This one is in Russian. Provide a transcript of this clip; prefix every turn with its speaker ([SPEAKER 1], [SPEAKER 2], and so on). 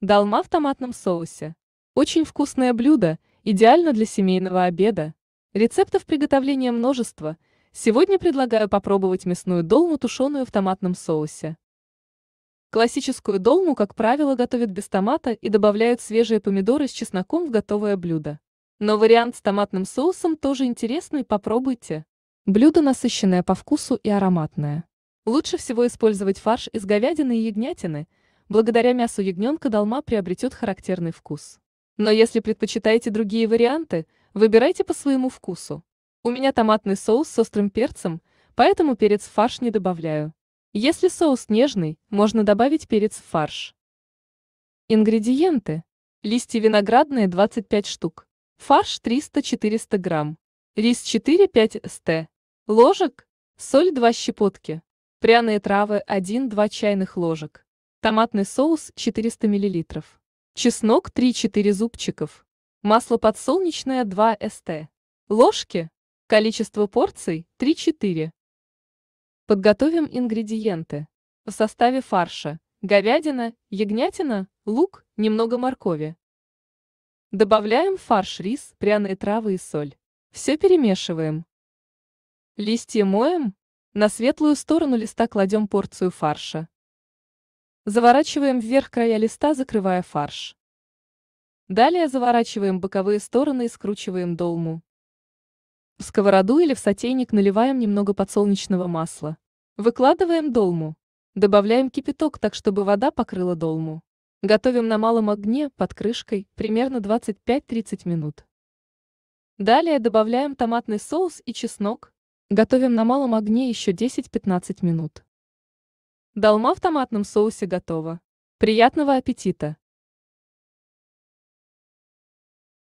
[SPEAKER 1] Долма в томатном соусе. Очень вкусное блюдо, идеально для семейного обеда. Рецептов приготовления множество. Сегодня предлагаю попробовать мясную долму, тушеную в томатном соусе. Классическую долму, как правило, готовят без томата и добавляют свежие помидоры с чесноком в готовое блюдо. Но вариант с томатным соусом тоже интересный, попробуйте. Блюдо насыщенное по вкусу и ароматное. Лучше всего использовать фарш из говядины и ягнятины – благодаря мясу ягненка долма приобретет характерный вкус. Но если предпочитаете другие варианты, выбирайте по своему вкусу. У меня томатный соус с острым перцем, поэтому перец в фарш не добавляю. Если соус нежный, можно добавить перец в фарш. Ингредиенты. Листья виноградные 25 штук. Фарш 300-400 грамм. Рис 4-5 ст. Ложек. Соль 2 щепотки. Пряные травы 1-2 чайных ложек. Томатный соус 400 мл. Чеснок 3-4 зубчиков. Масло подсолнечное 2 ст. Ложки. Количество порций 3-4. Подготовим ингредиенты. В составе фарша говядина, ягнятина, лук, немного моркови. Добавляем фарш рис, пряные травы и соль. Все перемешиваем. Листья моем. На светлую сторону листа кладем порцию фарша. Заворачиваем вверх края листа, закрывая фарш. Далее заворачиваем боковые стороны и скручиваем долму. В сковороду или в сотейник наливаем немного подсолнечного масла. Выкладываем долму. Добавляем кипяток так, чтобы вода покрыла долму. Готовим на малом огне, под крышкой, примерно 25-30 минут. Далее добавляем томатный соус и чеснок. Готовим на малом огне еще 10-15 минут. Долма в томатном соусе готова. Приятного аппетита!